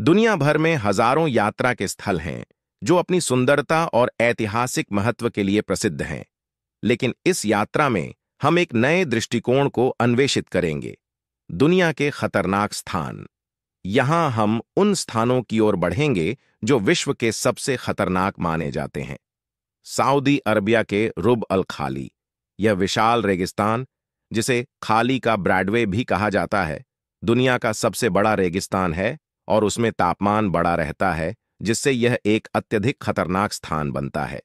दुनिया भर में हजारों यात्रा के स्थल हैं जो अपनी सुंदरता और ऐतिहासिक महत्व के लिए प्रसिद्ध हैं लेकिन इस यात्रा में हम एक नए दृष्टिकोण को अन्वेषित करेंगे दुनिया के खतरनाक स्थान यहां हम उन स्थानों की ओर बढ़ेंगे जो विश्व के सबसे खतरनाक माने जाते हैं सऊदी अरबिया के रुब अल खाली यह विशाल रेगिस्तान जिसे खाली का ब्रैडवे भी कहा जाता है दुनिया का सबसे बड़ा रेगिस्तान है और उसमें तापमान बड़ा रहता है जिससे यह एक अत्यधिक खतरनाक स्थान बनता है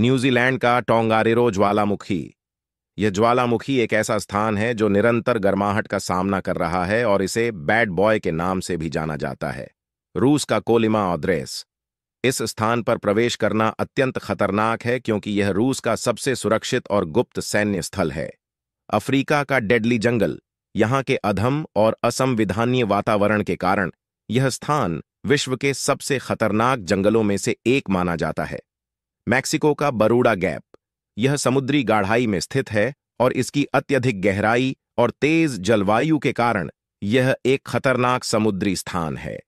न्यूजीलैंड का टोंगारेरो ज्वालामुखी यह ज्वालामुखी एक ऐसा स्थान है जो निरंतर गर्माहट का सामना कर रहा है और इसे बैड बॉय के नाम से भी जाना जाता है रूस का कोलिमा ऑद्रेस इस स्थान पर प्रवेश करना अत्यंत खतरनाक है क्योंकि यह रूस का सबसे सुरक्षित और गुप्त सैन्य स्थल है अफ्रीका का डेडली जंगल यहां के अधम और असंविधानीय वातावरण के कारण यह स्थान विश्व के सबसे खतरनाक जंगलों में से एक माना जाता है मैक्सिको का बरूडा गैप यह समुद्री गाढ़ाई में स्थित है और इसकी अत्यधिक गहराई और तेज जलवायु के कारण यह एक खतरनाक समुद्री स्थान है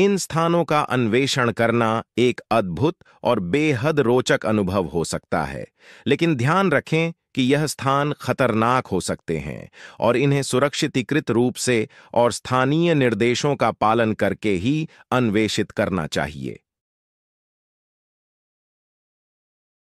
इन स्थानों का अन्वेषण करना एक अद्भुत और बेहद रोचक अनुभव हो सकता है लेकिन ध्यान रखें कि यह स्थान खतरनाक हो सकते हैं और इन्हें सुरक्षितीकृत रूप से और स्थानीय निर्देशों का पालन करके ही अन्वेषित करना चाहिए